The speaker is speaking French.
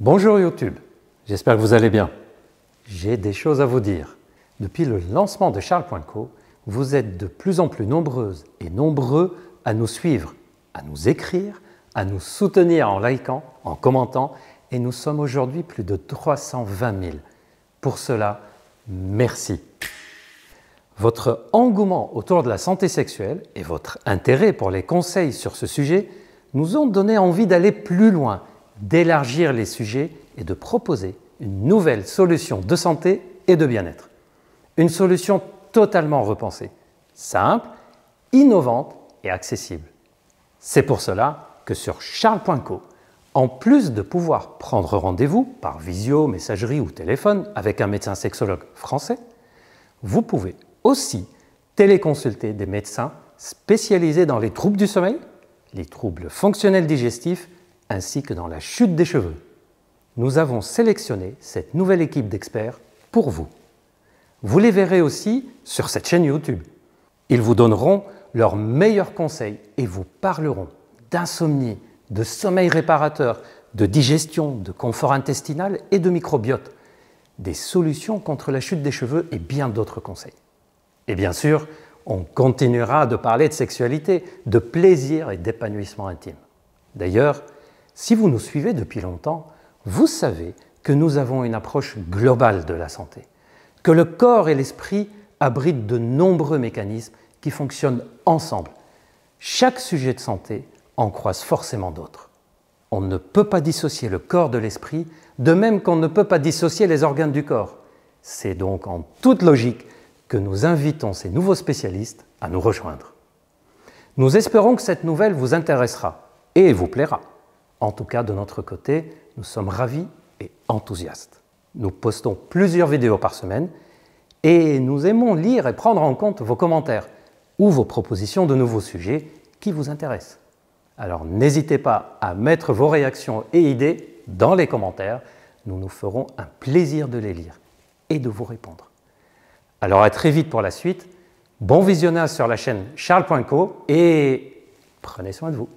Bonjour YouTube, j'espère que vous allez bien. J'ai des choses à vous dire. Depuis le lancement de Charles Co, vous êtes de plus en plus nombreuses et nombreux à nous suivre, à nous écrire, à nous soutenir en likant, en commentant, et nous sommes aujourd'hui plus de 320 000. Pour cela, merci. Votre engouement autour de la santé sexuelle et votre intérêt pour les conseils sur ce sujet nous ont donné envie d'aller plus loin d'élargir les sujets et de proposer une nouvelle solution de santé et de bien-être. Une solution totalement repensée, simple, innovante et accessible. C'est pour cela que sur charles.co, en plus de pouvoir prendre rendez-vous par visio, messagerie ou téléphone avec un médecin sexologue français, vous pouvez aussi téléconsulter des médecins spécialisés dans les troubles du sommeil, les troubles fonctionnels digestifs ainsi que dans la chute des cheveux. Nous avons sélectionné cette nouvelle équipe d'experts pour vous. Vous les verrez aussi sur cette chaîne YouTube. Ils vous donneront leurs meilleurs conseils et vous parleront d'insomnie, de sommeil réparateur, de digestion, de confort intestinal et de microbiote, des solutions contre la chute des cheveux et bien d'autres conseils. Et bien sûr, on continuera de parler de sexualité, de plaisir et d'épanouissement intime. D'ailleurs, si vous nous suivez depuis longtemps, vous savez que nous avons une approche globale de la santé, que le corps et l'esprit abritent de nombreux mécanismes qui fonctionnent ensemble. Chaque sujet de santé en croise forcément d'autres. On ne peut pas dissocier le corps de l'esprit, de même qu'on ne peut pas dissocier les organes du corps. C'est donc en toute logique que nous invitons ces nouveaux spécialistes à nous rejoindre. Nous espérons que cette nouvelle vous intéressera et vous plaira. En tout cas, de notre côté, nous sommes ravis et enthousiastes. Nous postons plusieurs vidéos par semaine et nous aimons lire et prendre en compte vos commentaires ou vos propositions de nouveaux sujets qui vous intéressent. Alors n'hésitez pas à mettre vos réactions et idées dans les commentaires, nous nous ferons un plaisir de les lire et de vous répondre. Alors à très vite pour la suite, bon visionnage sur la chaîne charles.co et prenez soin de vous.